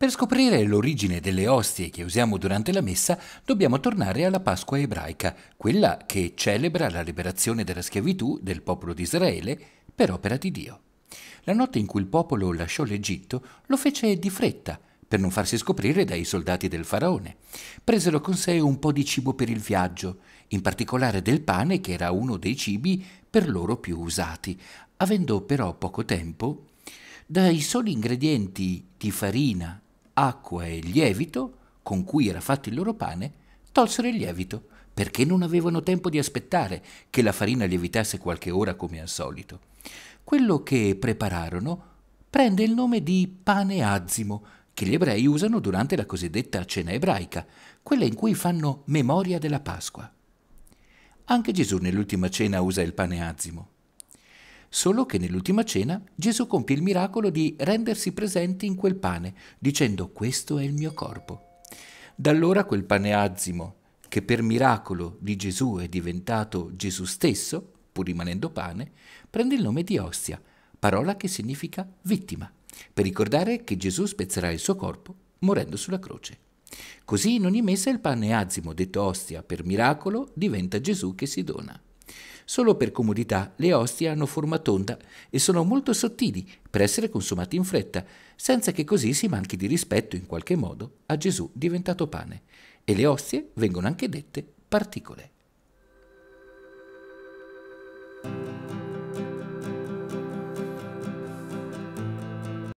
Per scoprire l'origine delle ostie che usiamo durante la messa dobbiamo tornare alla Pasqua ebraica, quella che celebra la liberazione dalla schiavitù del popolo di Israele per opera di Dio. La notte in cui il popolo lasciò l'Egitto lo fece di fretta, per non farsi scoprire dai soldati del faraone. Presero con sé un po' di cibo per il viaggio, in particolare del pane che era uno dei cibi per loro più usati, avendo però poco tempo, dai soli ingredienti di farina acqua e lievito con cui era fatto il loro pane, tolsero il lievito perché non avevano tempo di aspettare che la farina lievitasse qualche ora come al solito. Quello che prepararono prende il nome di pane azimo, che gli ebrei usano durante la cosiddetta cena ebraica, quella in cui fanno memoria della Pasqua. Anche Gesù nell'ultima cena usa il pane azimo. Solo che nell'ultima cena Gesù compie il miracolo di rendersi presente in quel pane, dicendo questo è il mio corpo. Da allora quel pane azimo, che per miracolo di Gesù è diventato Gesù stesso, pur rimanendo pane, prende il nome di ostia, parola che significa vittima, per ricordare che Gesù spezzerà il suo corpo morendo sulla croce. Così in ogni messa il pane azimo, detto ostia, per miracolo diventa Gesù che si dona. Solo per comodità le ostie hanno forma tonda e sono molto sottili per essere consumate in fretta, senza che così si manchi di rispetto in qualche modo a Gesù diventato pane. E le ostie vengono anche dette particole.